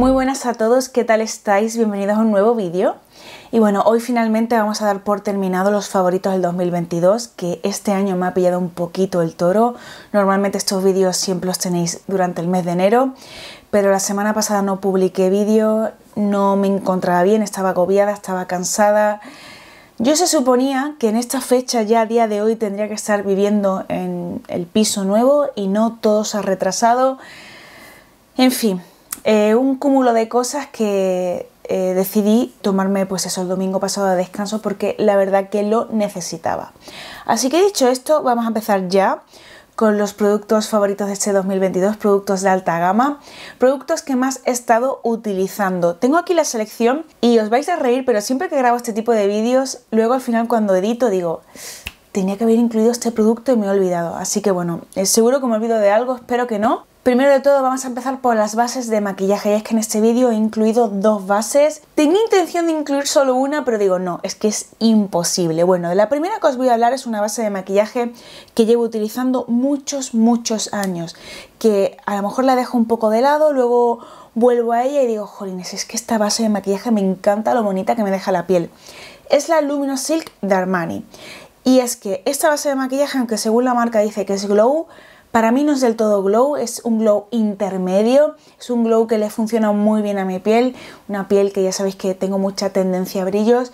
Muy buenas a todos, ¿qué tal estáis? Bienvenidos a un nuevo vídeo. Y bueno, hoy finalmente vamos a dar por terminado los favoritos del 2022, que este año me ha pillado un poquito el toro. Normalmente estos vídeos siempre los tenéis durante el mes de enero, pero la semana pasada no publiqué vídeo, no me encontraba bien, estaba agobiada, estaba cansada. Yo se suponía que en esta fecha ya a día de hoy tendría que estar viviendo en el piso nuevo y no todo se ha retrasado. En fin, eh, un cúmulo de cosas que eh, decidí tomarme pues eso el domingo pasado de descanso porque la verdad que lo necesitaba. Así que dicho esto, vamos a empezar ya con los productos favoritos de este 2022, productos de alta gama, productos que más he estado utilizando. Tengo aquí la selección y os vais a reír, pero siempre que grabo este tipo de vídeos, luego al final cuando edito digo, tenía que haber incluido este producto y me he olvidado. Así que bueno, eh, seguro que me olvido de algo, espero que no. Primero de todo vamos a empezar por las bases de maquillaje y es que en este vídeo he incluido dos bases. Tenía intención de incluir solo una pero digo no, es que es imposible. Bueno, de la primera que os voy a hablar es una base de maquillaje que llevo utilizando muchos, muchos años, que a lo mejor la dejo un poco de lado, luego vuelvo a ella y digo, jolines, es que esta base de maquillaje me encanta lo bonita que me deja la piel. Es la Luminous Silk de Armani. Y es que esta base de maquillaje, aunque según la marca dice que es Glow, para mí no es del todo glow, es un glow intermedio, es un glow que le funciona muy bien a mi piel, una piel que ya sabéis que tengo mucha tendencia a brillos.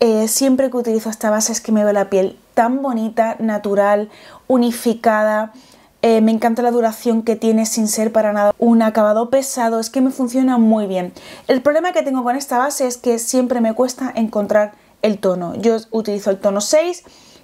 Eh, siempre que utilizo esta base es que me veo la piel tan bonita, natural, unificada. Eh, me encanta la duración que tiene sin ser para nada un acabado pesado, es que me funciona muy bien. El problema que tengo con esta base es que siempre me cuesta encontrar el tono. Yo utilizo el tono 6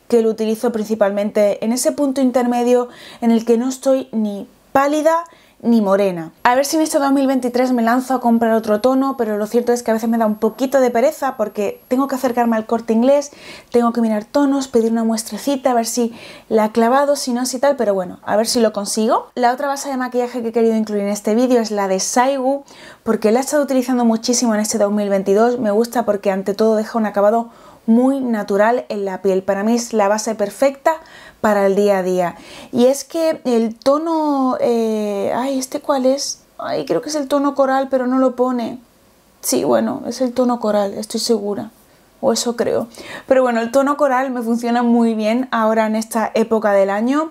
que lo utilizo principalmente en ese punto intermedio en el que no estoy ni pálida ni morena. A ver si en este 2023 me lanzo a comprar otro tono, pero lo cierto es que a veces me da un poquito de pereza porque tengo que acercarme al corte inglés, tengo que mirar tonos, pedir una muestrecita, a ver si la he clavado, si no, si tal, pero bueno, a ver si lo consigo. La otra base de maquillaje que he querido incluir en este vídeo es la de Saigu, porque la he estado utilizando muchísimo en este 2022, me gusta porque ante todo deja un acabado muy natural en la piel. Para mí es la base perfecta para el día a día. Y es que el tono... Eh, ay, ¿este cuál es? Ay, creo que es el tono coral, pero no lo pone. Sí, bueno, es el tono coral, estoy segura. O eso creo. Pero bueno, el tono coral me funciona muy bien ahora en esta época del año.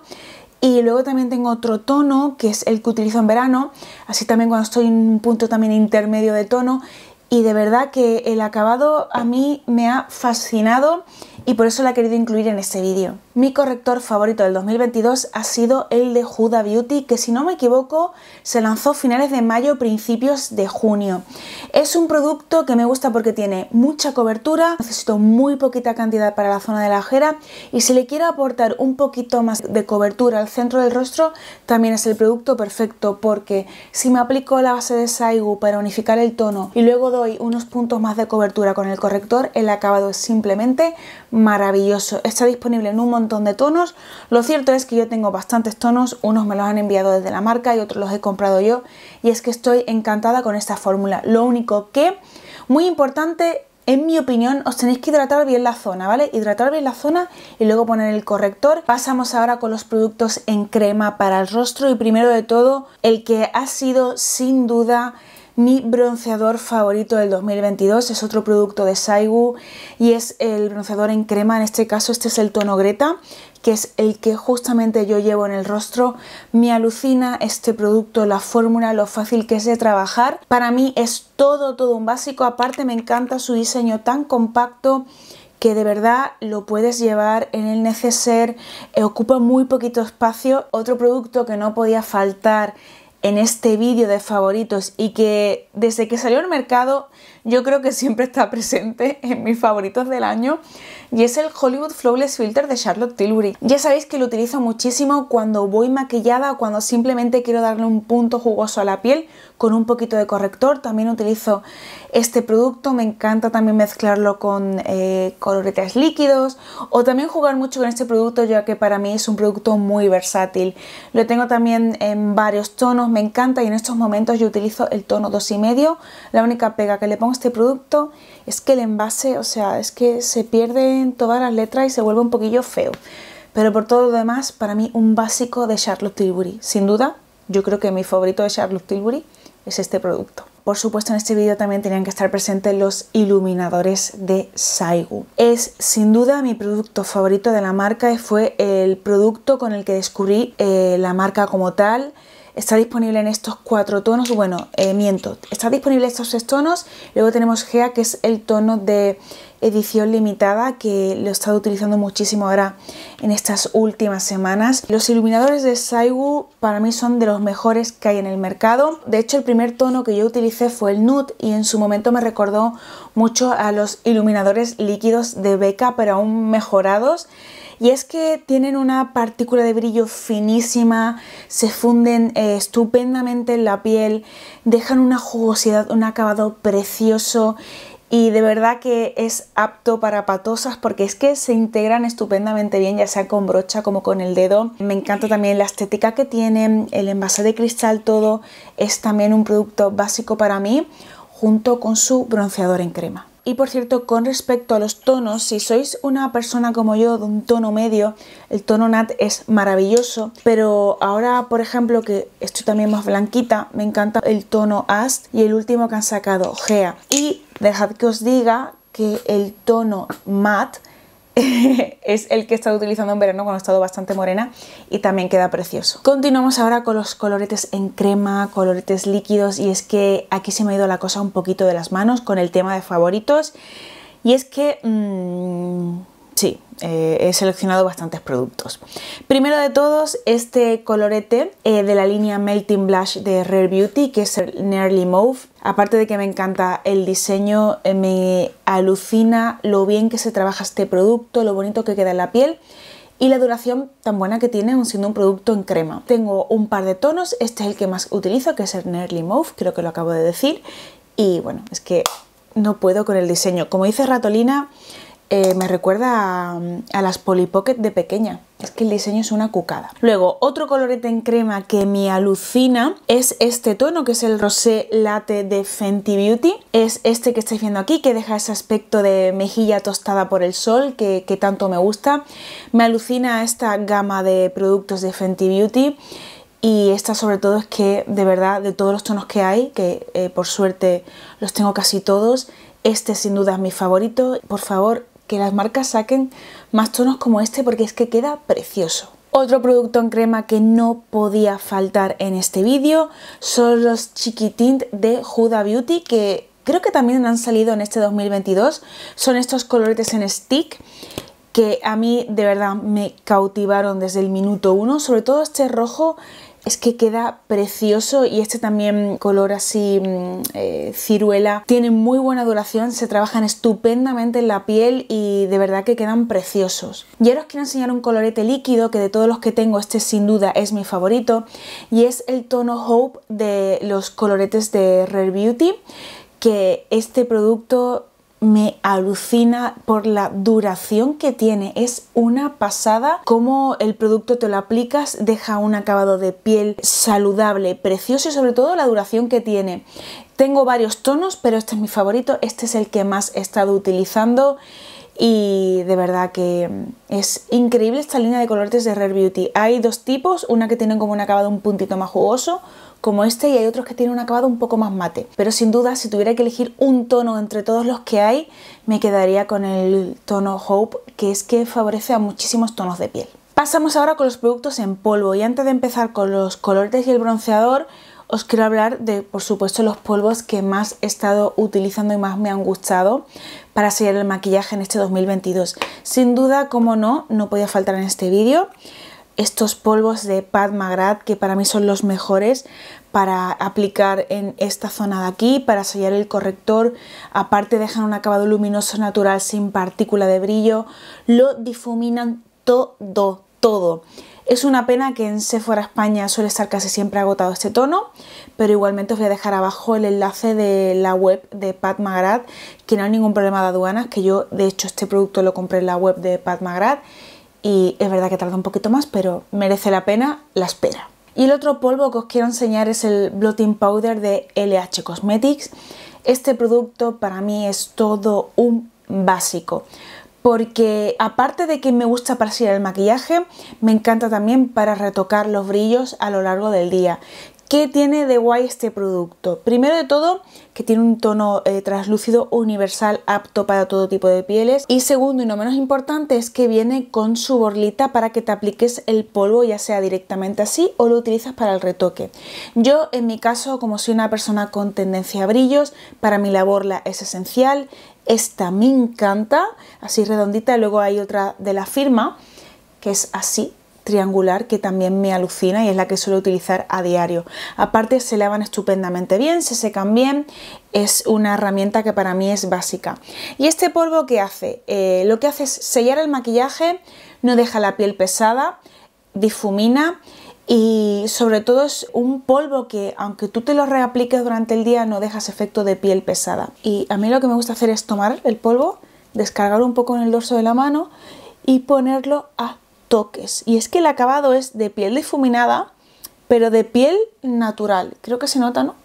Y luego también tengo otro tono, que es el que utilizo en verano, así también cuando estoy en un punto también intermedio de tono, y de verdad que el acabado a mí me ha fascinado y por eso la he querido incluir en este vídeo. Mi corrector favorito del 2022 ha sido el de Huda Beauty, que si no me equivoco se lanzó finales de mayo, principios de junio. Es un producto que me gusta porque tiene mucha cobertura, necesito muy poquita cantidad para la zona de la ojera y si le quiero aportar un poquito más de cobertura al centro del rostro, también es el producto perfecto porque si me aplico la base de Saigu para unificar el tono y luego doy unos puntos más de cobertura con el corrector, el acabado es simplemente maravilloso. Está disponible en un montón de tonos. Lo cierto es que yo tengo bastantes tonos, unos me los han enviado desde la marca y otros los he comprado yo. Y es que estoy encantada con esta fórmula. Lo único que, muy importante, en mi opinión, os tenéis que hidratar bien la zona, ¿vale? Hidratar bien la zona y luego poner el corrector. Pasamos ahora con los productos en crema para el rostro y primero de todo, el que ha sido sin duda mi bronceador favorito del 2022 es otro producto de Saigu y es el bronceador en crema, en este caso este es el tono Greta, que es el que justamente yo llevo en el rostro. Me alucina este producto, la fórmula, lo fácil que es de trabajar. Para mí es todo, todo un básico, aparte me encanta su diseño tan compacto que de verdad lo puedes llevar en el neceser, ocupa muy poquito espacio. Otro producto que no podía faltar en este vídeo de favoritos y que desde que salió al mercado yo creo que siempre está presente en mis favoritos del año y es el Hollywood Flawless Filter de Charlotte Tilbury. Ya sabéis que lo utilizo muchísimo cuando voy maquillada o cuando simplemente quiero darle un punto jugoso a la piel con un poquito de corrector. También utilizo este producto, me encanta también mezclarlo con eh, coloretes líquidos o también jugar mucho con este producto ya que para mí es un producto muy versátil. Lo tengo también en varios tonos, me encanta y en estos momentos yo utilizo el tono 2,5. La única pega que le pongo a este producto es que el envase, o sea, es que se pierden todas las letras y se vuelve un poquillo feo. Pero por todo lo demás, para mí un básico de Charlotte Tilbury. Sin duda, yo creo que mi favorito de Charlotte Tilbury es este producto. Por supuesto, en este vídeo también tenían que estar presentes los iluminadores de Saigu. Es sin duda mi producto favorito de la marca fue el producto con el que descubrí eh, la marca como tal. Está disponible en estos cuatro tonos, bueno, eh, miento, está disponible estos tres tonos, luego tenemos Gea que es el tono de edición limitada que lo he estado utilizando muchísimo ahora en estas últimas semanas. Los iluminadores de Saigu para mí son de los mejores que hay en el mercado. De hecho, el primer tono que yo utilicé fue el nude y en su momento me recordó mucho a los iluminadores líquidos de beca, pero aún mejorados. Y es que tienen una partícula de brillo finísima, se funden eh, estupendamente en la piel, dejan una jugosidad, un acabado precioso y de verdad que es apto para patosas porque es que se integran estupendamente bien, ya sea con brocha como con el dedo. Me encanta también la estética que tienen, el envase de cristal, todo es también un producto básico para mí junto con su bronceador en crema. Y por cierto, con respecto a los tonos, si sois una persona como yo de un tono medio, el tono nat es maravilloso, pero ahora, por ejemplo, que estoy también más blanquita, me encanta el tono ast y el último que han sacado, gea. Y dejad que os diga que el tono mat es el que he estado utilizando en verano cuando he estado bastante morena y también queda precioso. Continuamos ahora con los coloretes en crema, coloretes líquidos y es que aquí se me ha ido la cosa un poquito de las manos con el tema de favoritos y es que... Mm, Sí, eh, he seleccionado bastantes productos. Primero de todos, este colorete eh, de la línea Melting Blush de Rare Beauty, que es el Nearly Mauve. Aparte de que me encanta el diseño, eh, me alucina lo bien que se trabaja este producto, lo bonito que queda en la piel y la duración tan buena que tiene siendo un producto en crema. Tengo un par de tonos, este es el que más utilizo, que es el Nearly Mauve, creo que lo acabo de decir. Y bueno, es que no puedo con el diseño. Como dice Ratolina, eh, me recuerda a, las Polly Pocket de pequeña. Es que el diseño es una cucada. Luego, otro colorete en crema que me alucina es este tono, que es el Rosé Latte de Fenty Beauty. Es este que estáis viendo aquí, que deja ese aspecto de mejilla tostada por el sol, que, que tanto me gusta. Me alucina esta gama de productos de Fenty Beauty y esta sobre todo es que de verdad de todos los tonos que hay, que eh, por suerte los tengo casi todos, este sin duda es mi favorito. Por favor, que las marcas saquen más tonos como este porque es que queda precioso. Otro producto en crema que no podía faltar en este vídeo son los Chiquitint de Huda Beauty que creo que también han salido en este 2022. Son estos coloretes en stick que a mí de verdad me cautivaron desde el minuto uno, sobre todo este rojo es que queda precioso y este también color así mm, eh, ciruela tiene muy buena duración, se trabajan estupendamente en la piel y de verdad que quedan preciosos. Y ahora os quiero enseñar un colorete líquido que de todos los que tengo este sin duda es mi favorito y es el tono Hope de los coloretes de Rare Beauty que este producto me alucina por la duración que tiene. Es una pasada como el producto te lo aplicas, deja un acabado de piel saludable, precioso y sobre todo la duración que tiene. Tengo varios tonos, pero este es mi favorito, este es el que más he estado utilizando y de verdad que es increíble esta línea de colores de Rare Beauty. Hay dos tipos, una que tiene como un acabado un puntito más jugoso, como este y hay otros que tienen un acabado un poco más mate. Pero sin duda, si tuviera que elegir un tono entre todos los que hay, me quedaría con el tono Hope, que es que favorece a muchísimos tonos de piel. Pasamos ahora con los productos en polvo y antes de empezar con los colores y el bronceador, os quiero hablar de, por supuesto, los polvos que más he estado utilizando y más me han gustado para sellar el maquillaje en este 2022. Sin duda, como no, no podía faltar en este vídeo estos polvos de Pat Magrat que para mí son los mejores para aplicar en esta zona de aquí, para sellar el corrector, aparte dejan un acabado luminoso natural sin partícula de brillo, lo difuminan todo, todo. Es una pena que en Sephora España suele estar casi siempre agotado este tono, pero igualmente os voy a dejar abajo el enlace de la web de Pat Magrat, que no hay ningún problema de aduanas, que yo de hecho este producto lo compré en la web de Pat Magrat y es verdad que tarda un poquito más, pero merece la pena la espera. Y el otro polvo que os quiero enseñar es el Blotting Powder de LH Cosmetics. Este producto para mí es todo un básico porque aparte de que me gusta para el maquillaje, me encanta también para retocar los brillos a lo largo del día. ¿Qué tiene de guay este producto? Primero de todo, que tiene un tono eh, translúcido universal apto para todo tipo de pieles. Y segundo, y no menos importante, es que viene con su borlita para que te apliques el polvo, ya sea directamente así o lo utilizas para el retoque. Yo, en mi caso, como soy una persona con tendencia a brillos, para mi la borla es esencial. Esta me encanta, así redondita. Luego hay otra de la firma, que es así, triangular que también me alucina y es la que suelo utilizar a diario. Aparte se lavan estupendamente bien, se secan bien, es una herramienta que para mí es básica. ¿Y este polvo qué hace? Eh, lo que hace es sellar el maquillaje, no deja la piel pesada, difumina y sobre todo es un polvo que aunque tú te lo reapliques durante el día no dejas efecto de piel pesada. Y a mí lo que me gusta hacer es tomar el polvo, descargar un poco en el dorso de la mano y ponerlo a toques. Y es que el acabado es de piel difuminada, pero de piel natural. Creo que se nota, ¿no?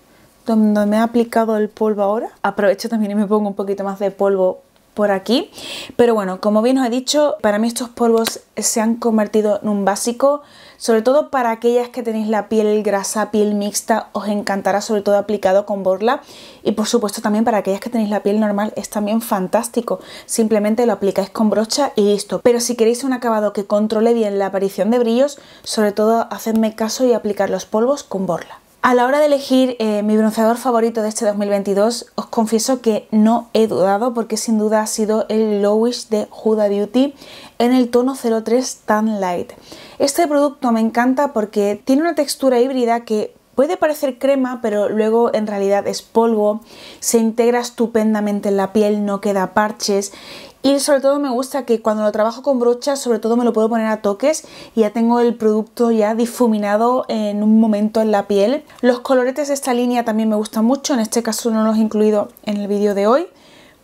Donde me ha aplicado el polvo ahora. Aprovecho también y me pongo un poquito más de polvo por aquí. Pero bueno, como bien os he dicho, para mí estos polvos se han convertido en un básico, sobre todo para aquellas que tenéis la piel grasa, piel mixta, os encantará sobre todo aplicado con borla y por supuesto también para aquellas que tenéis la piel normal es también fantástico, simplemente lo aplicáis con brocha y listo. Pero si queréis un acabado que controle bien la aparición de brillos, sobre todo hacedme caso y aplicar los polvos con borla. A la hora de elegir eh, mi bronceador favorito de este 2022, os confieso que no he dudado porque sin duda ha sido el Lowish de Huda Beauty en el tono 03 Tan Light. Este producto me encanta porque tiene una textura híbrida que puede parecer crema, pero luego en realidad es polvo, se integra estupendamente en la piel, no queda parches y sobre todo me gusta que cuando lo trabajo con brochas sobre todo me lo puedo poner a toques y ya tengo el producto ya difuminado en un momento en la piel. Los coloretes de esta línea también me gustan mucho, en este caso no los he incluido en el vídeo de hoy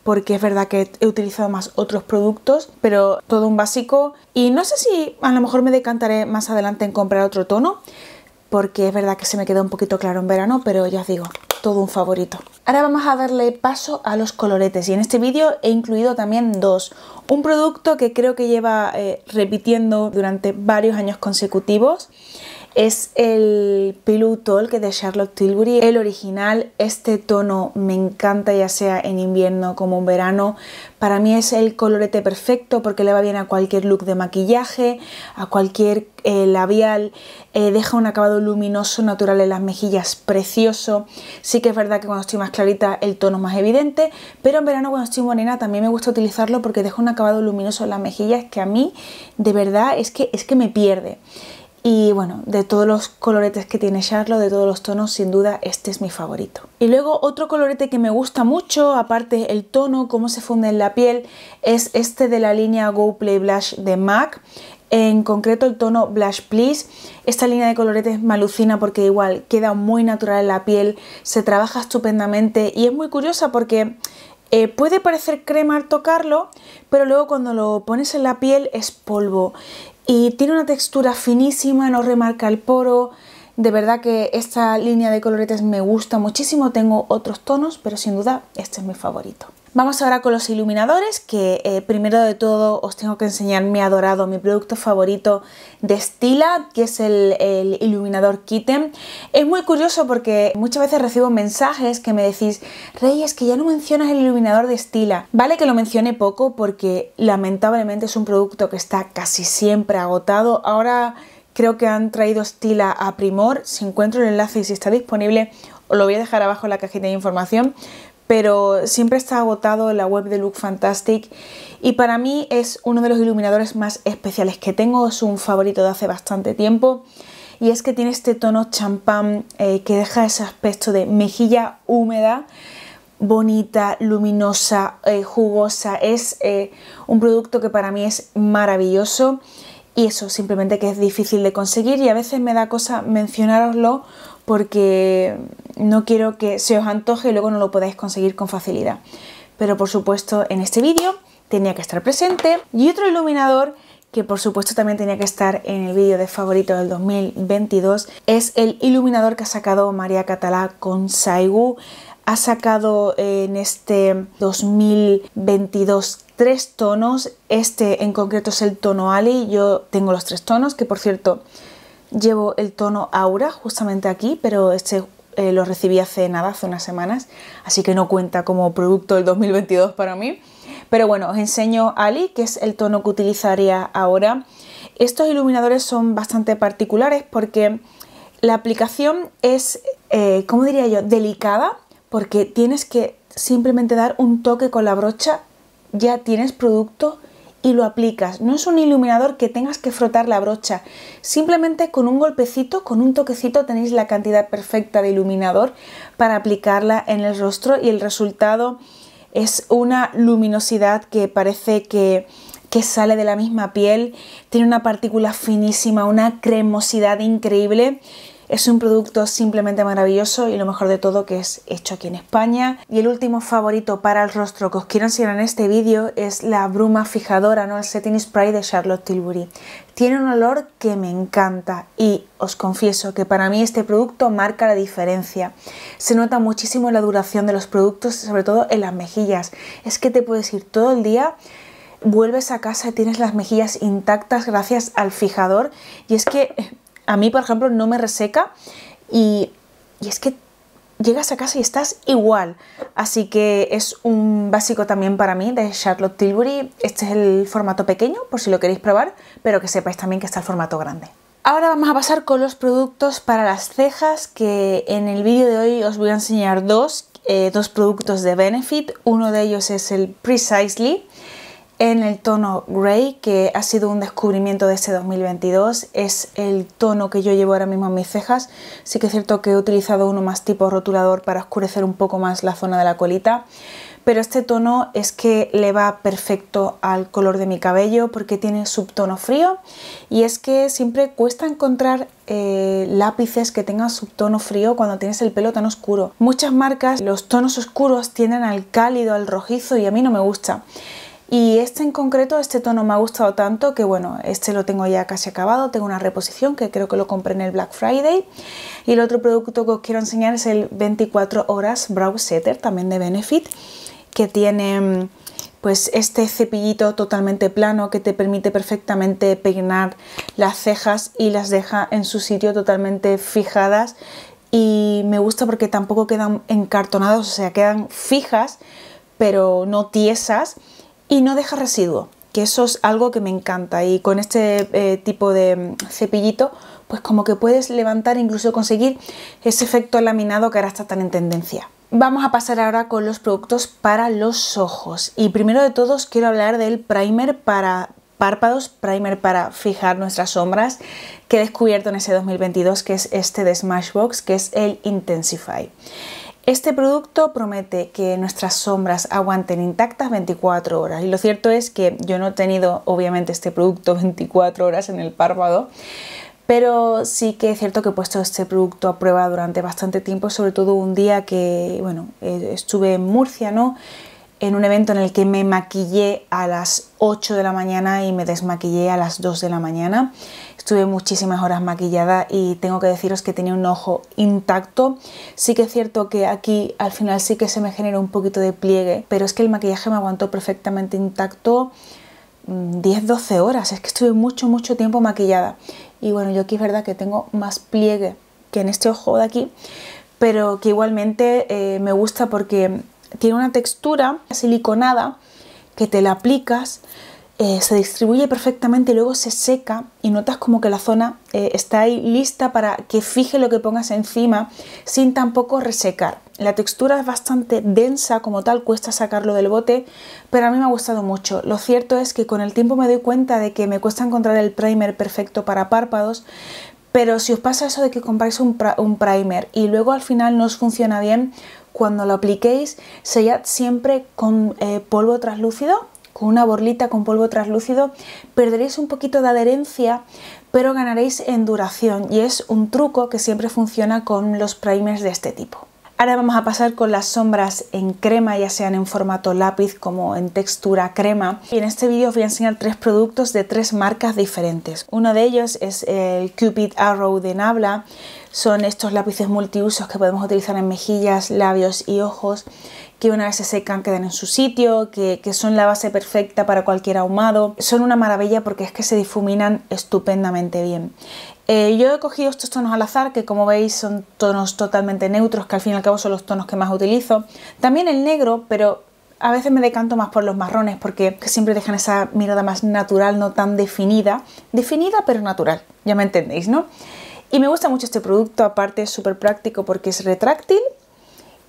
porque es verdad que he utilizado más otros productos, pero todo un básico. Y no sé si a lo mejor me decantaré más adelante en comprar otro tono, porque es verdad que se me queda un poquito claro en verano, pero ya os digo, todo un favorito. Ahora vamos a darle paso a los coloretes y en este vídeo he incluido también dos. Un producto que creo que lleva eh, repitiendo durante varios años consecutivos es el Pillow Talk de Charlotte Tilbury, el original. Este tono me encanta ya sea en invierno como en verano. Para mí es el colorete perfecto porque le va bien a cualquier look de maquillaje, a cualquier eh, labial. Eh, deja un acabado luminoso natural en las mejillas precioso. Sí que es verdad que cuando estoy más clarita el tono es más evidente, pero en verano cuando estoy morena también me gusta utilizarlo porque deja un acabado luminoso en las mejillas que a mí de verdad es que, es que me pierde. Y bueno, de todos los coloretes que tiene Charlotte, de todos los tonos, sin duda este es mi favorito. Y luego otro colorete que me gusta mucho, aparte el tono, cómo se funde en la piel, es este de la línea Go Play Blush de MAC en concreto el tono Blush Please. Esta línea de coloretes me alucina porque igual queda muy natural en la piel, se trabaja estupendamente y es muy curiosa porque eh, puede parecer crema al tocarlo, pero luego cuando lo pones en la piel es polvo y tiene una textura finísima, no remarca el poro. De verdad que esta línea de coloretes me gusta muchísimo, tengo otros tonos, pero sin duda este es mi favorito. Vamos ahora con los iluminadores, que eh, primero de todo os tengo que enseñar mi adorado, mi producto favorito de Stila, que es el, iluminador Kitten. Es muy curioso porque muchas veces recibo mensajes que me decís, Rey, que ya no mencionas el iluminador de Stila. Vale que lo mencione poco porque lamentablemente es un producto que está casi siempre agotado. Ahora creo que han traído Stila a Primor. Si encuentro el enlace y si está disponible, os lo voy a dejar abajo en la cajita de información pero siempre está agotado en la web de Look Fantastic y para mí es uno de los iluminadores más especiales que tengo, es un favorito de hace bastante tiempo y es que tiene este tono champán eh, que deja ese aspecto de mejilla húmeda, bonita, luminosa, eh, jugosa, es eh, un producto que para mí es maravilloso y eso simplemente que es difícil de conseguir y a veces me da cosa mencionaroslo porque no quiero que se os antoje y luego no lo podáis conseguir con facilidad. Pero por supuesto en este vídeo tenía que estar presente. Y otro iluminador que por supuesto también tenía que estar en el vídeo de favorito del 2022 es el iluminador que ha sacado María Catalá con Saigu. Ha sacado en este 2022 tres tonos. Este en concreto es el tono Ali. Yo tengo los tres tonos, que por cierto llevo el tono Aura justamente aquí, pero este eh, lo recibí hace nada, hace unas semanas, así que no cuenta como producto del 2022 para mí. Pero bueno, os enseño Ali, que es el tono que utilizaría ahora. Estos iluminadores son bastante particulares porque la aplicación es, eh, ¿cómo diría yo?, delicada, porque tienes que simplemente dar un toque con la brocha, ya tienes producto y lo aplicas. No es un iluminador que tengas que frotar la brocha. Simplemente con un golpecito, con un toquecito tenéis la cantidad perfecta de iluminador para aplicarla en el rostro y el resultado es una luminosidad que parece que, que sale de la misma piel, tiene una partícula finísima, una cremosidad increíble es un producto simplemente maravilloso y lo mejor de todo que es hecho aquí en España. Y el último favorito para el rostro que os quiero enseñar en este vídeo es la bruma fijadora, ¿no? el setting spray de Charlotte Tilbury. Tiene un olor que me encanta y os confieso que para mí este producto marca la diferencia. Se nota muchísimo la duración de los productos, sobre todo en las mejillas. Es que te puedes ir todo el día vuelves a casa y tienes las mejillas intactas gracias al fijador. Y es que a mí, por ejemplo, no me reseca y, es que llegas a casa y estás igual. Así que es un básico también para mí de Charlotte Tilbury. Este es el formato pequeño, por si lo queréis probar, pero que sepáis también que está el formato grande. Ahora vamos a pasar con los productos para las cejas, que en el vídeo de hoy os voy a enseñar dos, eh, dos productos de Benefit. Uno de ellos es el Precisely, en el tono gray que ha sido un descubrimiento de este 2022. Es el tono que yo llevo ahora mismo en mis cejas. Sí que es cierto que he utilizado uno más tipo rotulador para oscurecer un poco más la zona de la colita. Pero este tono es que le va perfecto al color de mi cabello porque tiene subtono frío y es que siempre cuesta encontrar eh, lápices que tengan subtono frío cuando tienes el pelo tan oscuro. Muchas marcas los tonos oscuros tienen al cálido, al rojizo y a mí no me gusta. Y este en concreto, este tono me ha gustado tanto que bueno, este lo tengo ya casi acabado, tengo una reposición que creo que lo compré en el Black Friday. Y el otro producto que os quiero enseñar es el 24 horas Brow Setter, también de Benefit, que tiene mm, pues este cepillito totalmente plano que te permite perfectamente peinar las cejas y las deja en su sitio totalmente fijadas y me gusta porque tampoco quedan encartonados, o sea, quedan fijas pero no tiesas y no deja residuo, que eso es algo que me encanta y con este eh, tipo de mm, cepillito pues como que puedes levantar e incluso conseguir ese efecto laminado que ahora está tan en tendencia. Vamos a pasar ahora con los productos para los ojos y primero de todos quiero hablar del primer para párpados, primer para fijar nuestras sombras que he descubierto en ese 2022 que es este de Smashbox que es el Intensify. Este producto promete que nuestras sombras aguanten intactas 24 horas y lo cierto es que yo no he tenido obviamente este producto 24 horas en el párpado, pero sí que es cierto que he puesto este producto a prueba durante bastante tiempo, sobre todo un día que, bueno, eh, estuve en Murcia, ¿no? en un evento en el que me maquillé a las 8 de la mañana y me desmaquillé a las 2 de la mañana. Estuve muchísimas horas maquillada y tengo que deciros que tenía un ojo intacto. Sí que es cierto que aquí al final sí que se me generó un poquito de pliegue, pero es que el maquillaje me aguantó perfectamente intacto 10-12 mm, horas. Es que estuve mucho, mucho tiempo maquillada. Y bueno, yo aquí es verdad que tengo más pliegue que en este ojo de aquí, pero que igualmente eh, me gusta porque tiene una textura siliconada que te la aplicas, eh, se distribuye perfectamente y luego se seca y notas como que la zona eh, está ahí lista para que fije lo que pongas encima sin tampoco resecar. La textura es bastante densa como tal, cuesta sacarlo del bote, pero a mí me ha gustado mucho. Lo cierto es que con el tiempo me doy cuenta de que me cuesta encontrar el primer perfecto para párpados, pero si os pasa eso de que compráis un, primer y luego al final no os funciona bien, cuando lo apliquéis, sellad siempre con eh, polvo traslúcido, con una borlita con polvo traslúcido. perderéis un poquito de adherencia, pero ganaréis en duración y es un truco que siempre funciona con los primers de este tipo. Ahora vamos a pasar con las sombras en crema, ya sean en formato lápiz como en textura crema. Y en este vídeo os voy a enseñar tres productos de tres marcas diferentes. Uno de ellos es el Cupid Arrow de Nabla son estos lápices multiusos que podemos utilizar en mejillas, labios y ojos, que una vez se secan quedan en su sitio, que, son la base perfecta para cualquier ahumado. Son una maravilla porque es que se difuminan estupendamente bien. Eh, yo he cogido estos tonos al azar, que como veis son tonos totalmente neutros, que al fin y al cabo son los tonos que más utilizo. También el negro, pero a veces me decanto más por los marrones porque siempre dejan esa mirada más natural, no tan definida. Definida pero natural, ya me entendéis, ¿no? Y me gusta mucho este producto, aparte es súper práctico porque es retráctil.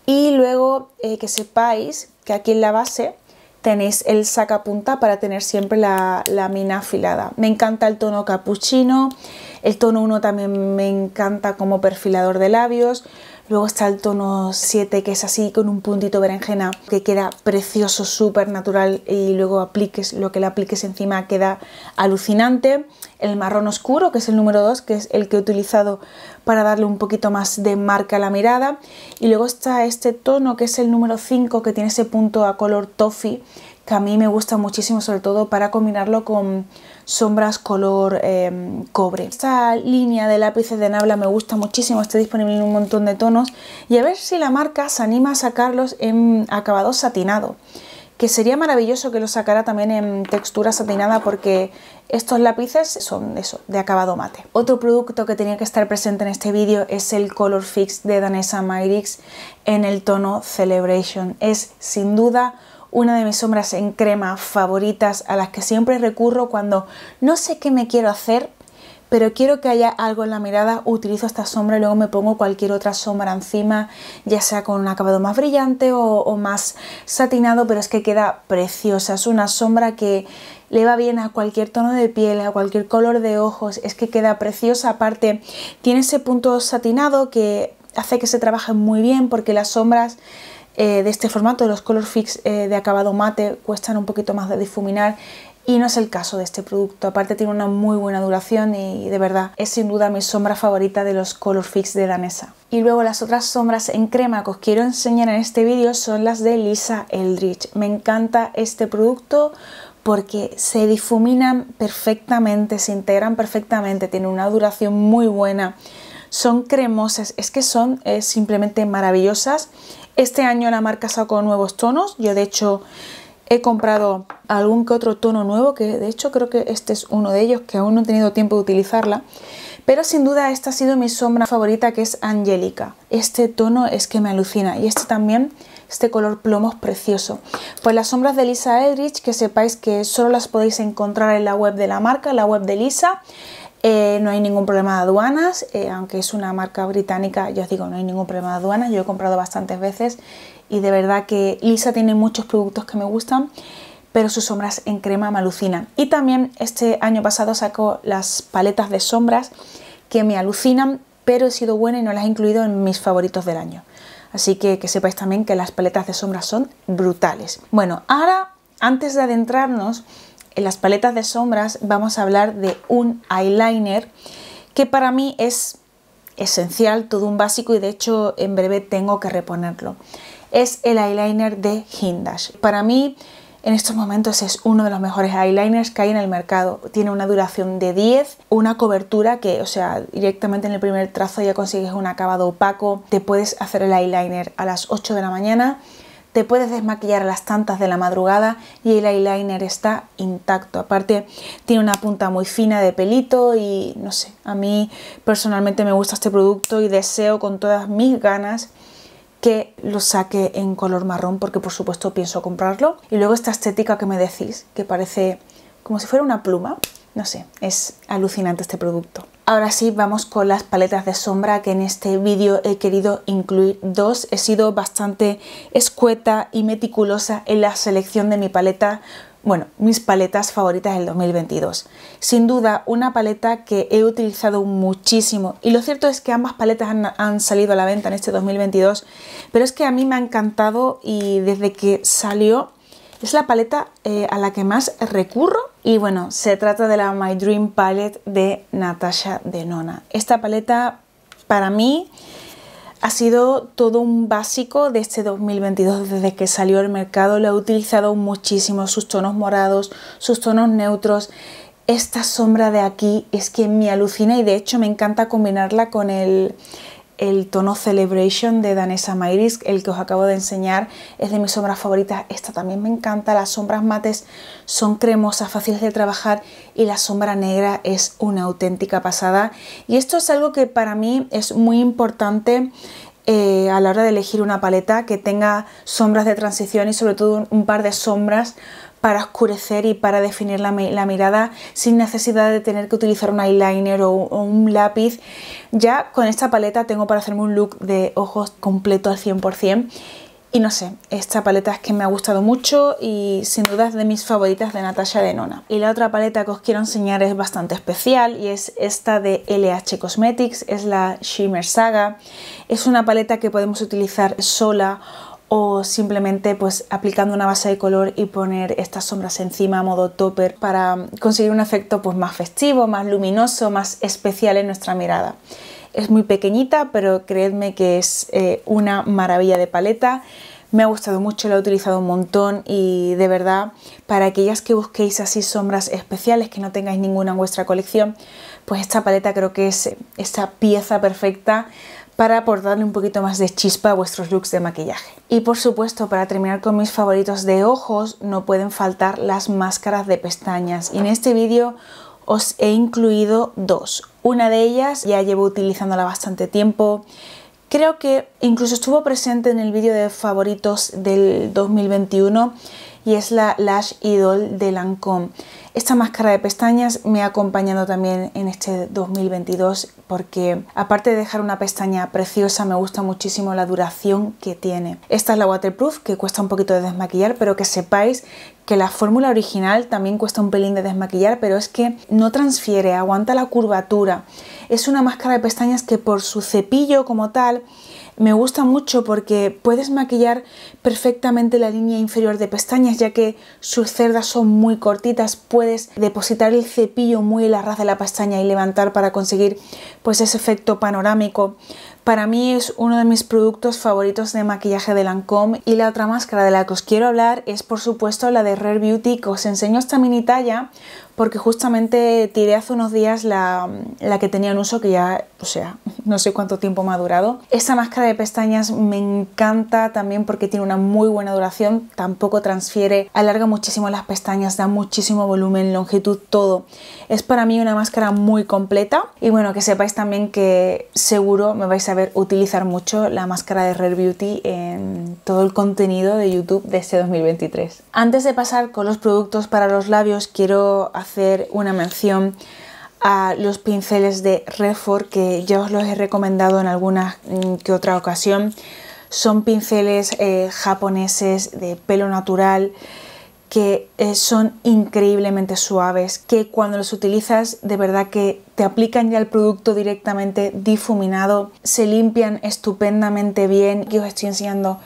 Y luego eh, que sepáis que aquí en la base tenéis el sacapunta para tener siempre la, lámina mina afilada. Me encanta el tono capuchino, el tono 1 también me encanta como perfilador de labios. Luego está el tono 7 que es así con un puntito berenjena que queda precioso, súper natural y luego apliques lo que le apliques encima queda alucinante. El marrón oscuro que es el número 2 que es el que he utilizado para darle un poquito más de marca a la mirada. Y luego está este tono que es el número 5 que tiene ese punto a color toffee que a mí me gusta muchísimo sobre todo para combinarlo con sombras color em, cobre. Esta línea de lápices de Nabla me gusta muchísimo, está disponible en un montón de tonos y a ver si la marca se anima a sacarlos en acabado satinado que sería maravilloso que lo sacara también en textura satinada porque estos lápices son eso, de acabado mate. Otro producto que tenía que estar presente en este vídeo es el Color Fix de Danesa Myrix en el tono Celebration. Es sin duda una de mis sombras en crema favoritas a las que siempre recurro cuando no sé qué me quiero hacer, pero quiero que haya algo en la mirada, utilizo esta sombra y luego me pongo cualquier otra sombra encima, ya sea con un acabado más brillante o, más satinado, pero es que queda preciosa, es una sombra que le va bien a cualquier tono de piel, a cualquier color de ojos, es que queda preciosa, aparte tiene ese punto satinado que hace que se trabaje muy bien porque las sombras eh, de este formato, los color fix eh, de acabado mate cuestan un poquito más de difuminar y no es el caso de este producto. Aparte tiene una muy buena duración y de verdad es sin duda mi sombra favorita de los Color Fix de Danesa. Y luego las otras sombras en crema que os quiero enseñar en este vídeo son las de Lisa Eldridge. Me encanta este producto porque se difuminan perfectamente, se integran perfectamente, tiene una duración muy buena son cremosas, es que son eh, simplemente maravillosas. Este año la marca sacó nuevos tonos, yo de hecho he comprado algún que otro tono nuevo, que de hecho creo que este es uno de ellos, que aún no he tenido tiempo de utilizarla. Pero sin duda esta ha sido mi sombra favorita, que es Angélica. Este tono es que me alucina y este también este color plomo es precioso. Pues las sombras de Lisa Edrich, que sepáis que solo las podéis encontrar en la web de la marca, en la web de Lisa. Eh, no hay ningún problema de aduanas, eh, aunque es una marca británica, yo os digo, no hay ningún problema de aduanas, yo he comprado bastantes veces y de verdad que Lisa tiene muchos productos que me gustan, pero sus sombras en crema me alucinan. Y también este año pasado sacó las paletas de sombras que me alucinan, pero he sido buena y no las he incluido en mis favoritos del año. Así que que sepáis también que las paletas de sombras son brutales. Bueno, ahora, antes de adentrarnos en las paletas de sombras vamos a hablar de un eyeliner que para mí es esencial, todo un básico y de hecho en breve tengo que reponerlo. Es el eyeliner de Hindash. Para mí en estos momentos es uno de los mejores eyeliners que hay en el mercado. Tiene una duración de 10, una cobertura que, o sea, directamente en el primer trazo ya consigues un acabado opaco. Te puedes hacer el eyeliner a las 8 de la mañana te puedes desmaquillar a las tantas de la madrugada y el eyeliner está intacto. Aparte tiene una punta muy fina de pelito y no sé, a mí personalmente me gusta este producto y deseo con todas mis ganas que lo saque en color marrón porque por supuesto pienso comprarlo. Y luego esta estética que me decís, que parece como si fuera una pluma, no sé, es alucinante este producto. Ahora sí, vamos con las paletas de sombra que en este vídeo he querido incluir dos. He sido bastante escueta y meticulosa en la selección de mi paleta, bueno, mis paletas favoritas del 2022. Sin duda, una paleta que he utilizado muchísimo y lo cierto es que ambas paletas han, han salido a la venta en este 2022, pero es que a mí me ha encantado y desde que salió es la paleta eh, a la que más recurro y bueno, se trata de la My Dream Palette de Natasha Denona. Esta paleta para mí ha sido todo un básico de este 2022 desde que salió al mercado. Lo he utilizado muchísimo, sus tonos morados, sus tonos neutros. Esta sombra de aquí es que me alucina y de hecho me encanta combinarla con el el tono Celebration de Danesa Myrisk, el que os acabo de enseñar, es de mis sombras favoritas. Esta también me encanta, las sombras mates son cremosas, fáciles de trabajar y la sombra negra es una auténtica pasada. Y esto es algo que para mí es muy importante eh, a la hora de elegir una paleta que tenga sombras de transición y sobre todo un par de sombras para oscurecer y para definir la, mirada sin necesidad de tener que utilizar un eyeliner o, un lápiz. Ya con esta paleta tengo para hacerme un look de ojos completo al 100%. Y no sé, esta paleta es que me ha gustado mucho y sin duda es de mis favoritas de Natasha Denona. Y la otra paleta que os quiero enseñar es bastante especial y es esta de LH Cosmetics, es la Shimmer Saga. Es una paleta que podemos utilizar sola o simplemente pues aplicando una base de color y poner estas sombras encima a modo topper para conseguir un efecto pues más festivo, más luminoso, más especial en nuestra mirada. Es muy pequeñita pero creedme que es eh, una maravilla de paleta. Me ha gustado mucho, la he utilizado un montón y de verdad para aquellas que busquéis así sombras especiales que no tengáis ninguna en vuestra colección, pues esta paleta creo que es esta pieza perfecta para aportarle un poquito más de chispa a vuestros looks de maquillaje. Y por supuesto, para terminar con mis favoritos de ojos, no pueden faltar las máscaras de pestañas. Y en este vídeo os he incluido dos. Una de ellas ya llevo utilizándola bastante tiempo. Creo que incluso estuvo presente en el vídeo de favoritos del 2021 y es la Lash Idol de Lancôme. Esta máscara de pestañas me ha acompañado también en este 2022 porque aparte de dejar una pestaña preciosa me gusta muchísimo la duración que tiene. Esta es la waterproof que cuesta un poquito de desmaquillar pero que sepáis que la fórmula original también cuesta un pelín de desmaquillar, pero es que no transfiere, aguanta la curvatura. Es una máscara de pestañas que por su cepillo como tal me gusta mucho porque puedes maquillar perfectamente la línea inferior de pestañas ya que sus cerdas son muy cortitas, puedes depositar el cepillo muy en la raza de la pestaña y levantar para conseguir pues ese efecto panorámico. Para mí es uno de mis productos favoritos de maquillaje de Lancôme y la otra máscara de la que os quiero hablar es por supuesto la de Rare Beauty que os enseño esta mini talla porque justamente tiré hace unos días la, que tenía en uso, que ya, o sea, no sé cuánto tiempo me ha durado. Esta máscara de pestañas me encanta también porque tiene una muy buena duración, tampoco transfiere, alarga muchísimo las pestañas, da muchísimo volumen, longitud, todo. Es para mí una máscara muy completa y bueno, que sepáis también que seguro me vais a ver utilizar mucho la máscara de Rare Beauty en todo el contenido de YouTube de este 2023. Antes de pasar con los productos para los labios, quiero hacer hacer una mención a los pinceles de Refor que ya os los he recomendado en alguna mm, que otra ocasión. Son pinceles eh, japoneses de pelo natural que eh, son increíblemente suaves, que cuando los utilizas de verdad que te aplican ya el producto directamente difuminado, se limpian estupendamente bien. yo os estoy enseñando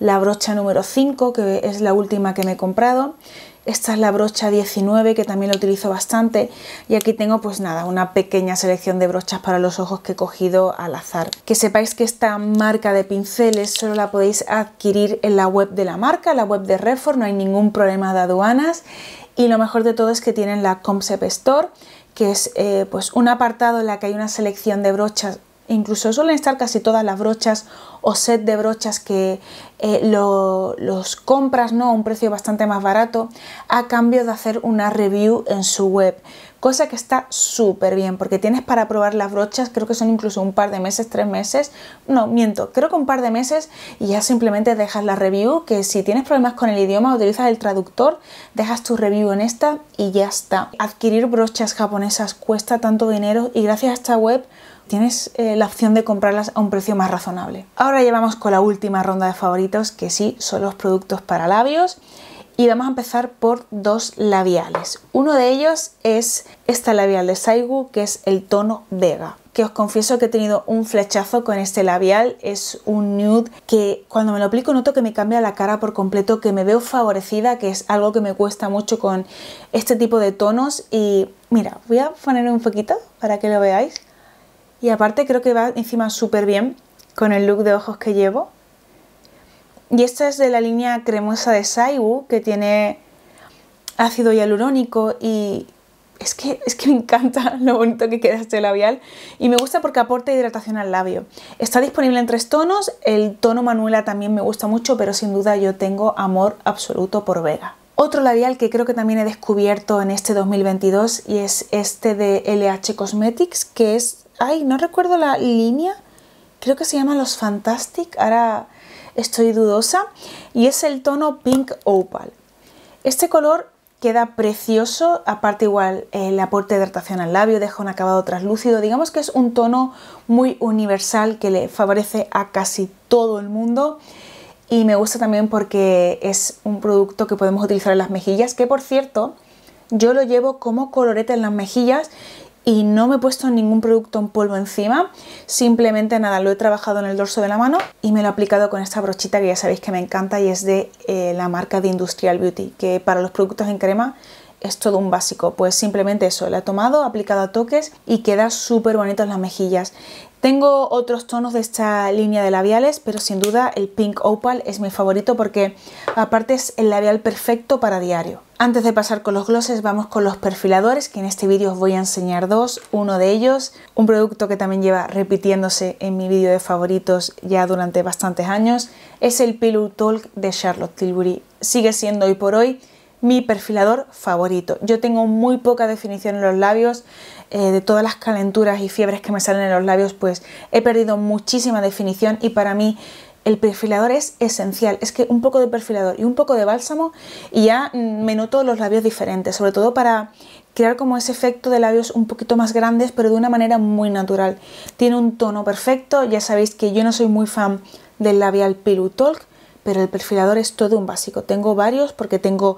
la brocha número 5, que es la última que me he comprado esta es la brocha 19 que también la utilizo bastante y aquí tengo pues nada, una pequeña selección de brochas para los ojos que he cogido al azar. Que sepáis que esta marca de pinceles solo la podéis adquirir en la web de la marca, la web de Refor, no hay ningún problema de aduanas y lo mejor de todo es que tienen la Comsep Store que es eh, pues un apartado en la que hay una selección de brochas e incluso suelen estar casi todas las brochas o set de brochas que eh, los compras ¿no? a un precio bastante más barato a cambio de hacer una review en su web cosa que está súper bien porque tienes para probar las brochas, creo que son incluso un par de meses, tres meses, no, miento, creo que un par de meses y ya simplemente dejas la review, que si tienes problemas con el idioma utilizas el traductor, dejas tu review en esta y ya está. Adquirir brochas japonesas cuesta tanto dinero y gracias a esta web tienes eh, la opción de comprarlas a un precio más razonable. Ahora llevamos con la última ronda de favoritos, que sí, son los productos para labios y vamos a empezar por dos labiales. Uno de ellos es esta labial de Saigu que es el tono Vega que os confieso que he tenido un flechazo con este labial. Es un nude que cuando me lo aplico noto que me cambia la cara por completo, que me veo favorecida, que es algo que me cuesta mucho con este tipo de tonos. Y mira, voy a poner un poquito para que lo veáis. Y aparte creo que va encima súper bien con el look de ojos que llevo. Y esta es de la línea cremosa de Saibu, que tiene ácido hialurónico y es que, es que me encanta lo bonito que queda este labial y me gusta porque aporta hidratación al labio. Está disponible en tres tonos, el tono Manuela también me gusta mucho, pero sin duda yo tengo amor absoluto por Vega. Otro labial que creo que también he descubierto en este 2022 y es este de LH Cosmetics, que es, ay, no recuerdo la línea, creo que se llama Los Fantastic, ahora estoy dudosa, y es el tono Pink Opal. Este color queda precioso, aparte igual eh, el aporte de hidratación al labio deja un acabado traslúcido digamos que es un tono muy universal que le favorece a casi todo el mundo y me gusta también porque es un producto que podemos utilizar en las mejillas, que por cierto yo lo llevo como colorete en las mejillas y no me he puesto ningún producto en polvo encima, simplemente nada, lo he trabajado en el dorso de la mano y me lo he aplicado con esta brochita que ya sabéis que me encanta y es de eh, la marca de Industrial Beauty, que para los productos en crema es todo un básico, pues simplemente eso, la he tomado, aplicado a toques y queda súper bonito en las mejillas. Tengo otros tonos de esta línea de labiales, pero sin duda el Pink Opal es mi favorito porque aparte es el labial perfecto para diario. Antes de pasar con los glosses vamos con los perfiladores, que en este vídeo os voy a enseñar dos. Uno de ellos, un producto que también lleva repitiéndose en mi vídeo de favoritos ya durante bastantes años, es el Pillow Talk de Charlotte Tilbury. Sigue siendo hoy por hoy mi perfilador favorito. Yo tengo muy poca definición en los labios, eh, de todas las calenturas y fiebres que me salen en los labios, pues he perdido muchísima definición y para mí el perfilador es esencial. Es que un poco de perfilador y un poco de bálsamo y ya mm, me noto los labios diferentes, sobre todo para crear como ese efecto de labios un poquito más grandes, pero de una manera muy natural. Tiene un tono perfecto, ya sabéis que yo no soy muy fan del labial Pillow Talk, pero el perfilador es todo un básico. Tengo varios porque tengo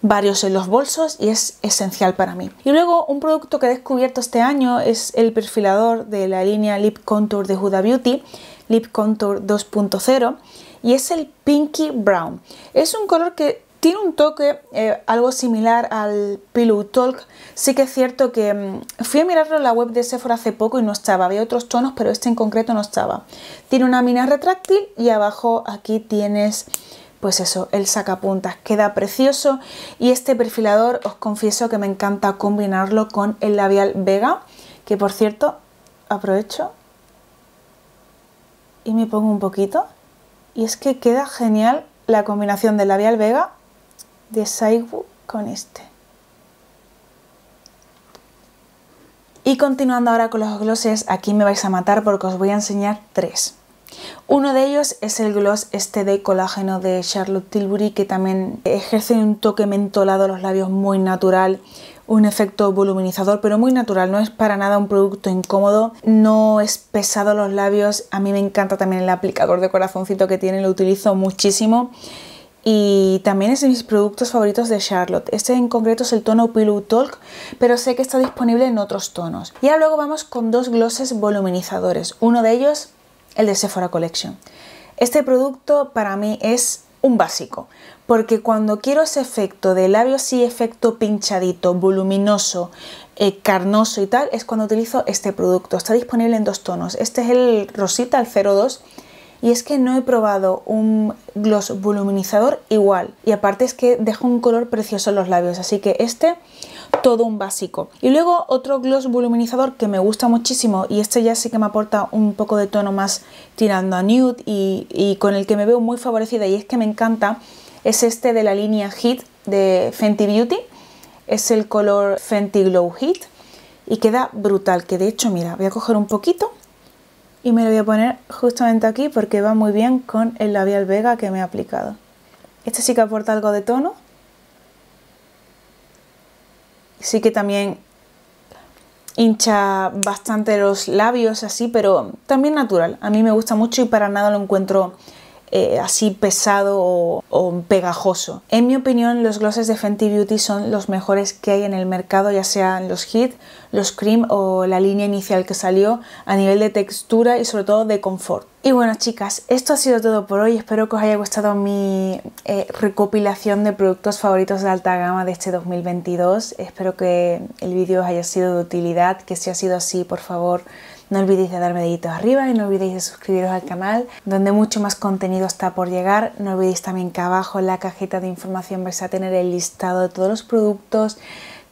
varios en los bolsos y es esencial para mí. Y luego un producto que he descubierto este año es el perfilador de la línea Lip Contour de Huda Beauty, Lip Contour 2.0 y es el Pinky Brown. Es un color que tiene un toque eh, algo similar al Pillow Talk. Sí que es cierto que mm, fui a mirarlo en la web de Sephora hace poco y no estaba. Había otros tonos, pero este en concreto no estaba. Tiene una mina retráctil y abajo aquí tienes pues eso, el sacapuntas queda precioso y este perfilador os confieso que me encanta combinarlo con el labial Vega, que por cierto aprovecho y me pongo un poquito y es que queda genial la combinación del labial Vega de Saibu con este. Y continuando ahora con los glosses, aquí me vais a matar porque os voy a enseñar tres. Uno de ellos es el gloss este de colágeno de Charlotte Tilbury que también ejerce un toque mentolado a los labios muy natural, un efecto voluminizador pero muy natural, no es para nada un producto incómodo, no es pesado los labios, a mí me encanta también el aplicador de corazoncito que tiene, lo utilizo muchísimo y también es de mis productos favoritos de Charlotte. Este en concreto es el tono Pillow Talk, pero sé que está disponible en otros tonos. Y luego vamos con dos glosses voluminizadores, uno de ellos el de Sephora Collection. Este producto para mí es un básico, porque cuando quiero ese efecto de labios y efecto pinchadito, voluminoso, eh, carnoso y tal, es cuando utilizo este producto. Está disponible en dos tonos. Este es el rosita, el 02, y es que no he probado un gloss voluminizador igual y aparte es que deja un color precioso en los labios así que este todo un básico y luego otro gloss voluminizador que me gusta muchísimo y este ya sí que me aporta un poco de tono más tirando a nude y, con el que me veo muy favorecida y es que me encanta es este de la línea Heat de Fenty Beauty es el color Fenty Glow Heat. y queda brutal que de hecho mira voy a coger un poquito y me lo voy a poner justamente aquí porque va muy bien con el labial Vega que me he aplicado. Este sí que aporta algo de tono. Sí que también hincha bastante los labios así, pero también natural. A mí me gusta mucho y para nada lo encuentro eh, así pesado o, pegajoso. En mi opinión, los glosses de Fenty Beauty son los mejores que hay en el mercado, ya sean los Hit, los Cream o la línea inicial que salió a nivel de textura y sobre todo de confort. Y bueno chicas, esto ha sido todo por hoy, espero que os haya gustado mi eh, recopilación de productos favoritos de alta gama de este 2022, espero que el vídeo os haya sido de utilidad, que si ha sido así por favor no olvidéis de darme deditos arriba y no olvidéis de suscribiros al canal, donde mucho más contenido está por llegar. No olvidéis también que abajo en la cajita de información vais a tener el listado de todos los productos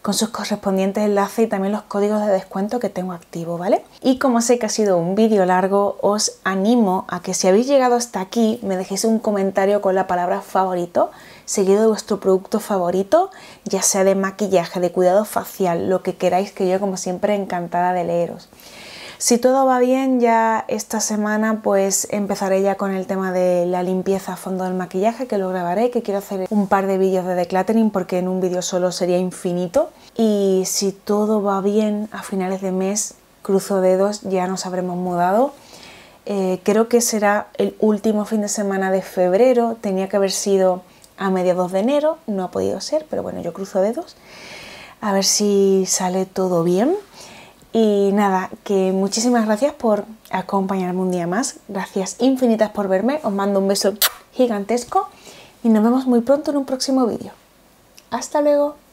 con sus correspondientes enlaces y también los códigos de descuento que tengo activo, ¿vale? Y como sé que ha sido un vídeo largo, os animo a que si habéis llegado hasta aquí me dejéis un comentario con la palabra favorito, seguido de vuestro producto favorito, ya sea de maquillaje, de cuidado facial, lo que queráis, que yo como siempre encantada de leeros. Si todo va bien, ya esta semana pues empezaré ya con el tema de la limpieza a fondo del maquillaje, que lo grabaré, que quiero hacer un par de vídeos de decluttering porque en un vídeo solo sería infinito. Y si todo va bien, a finales de mes, cruzo dedos, ya nos habremos mudado. Eh, creo que será el último fin de semana de febrero, tenía que haber sido a mediados de enero, no ha podido ser, pero bueno, yo cruzo dedos. A ver si sale todo bien. Y nada, que muchísimas gracias por acompañarme un día más. Gracias infinitas por verme. Os mando un beso gigantesco y nos vemos muy pronto en un próximo vídeo. Hasta luego.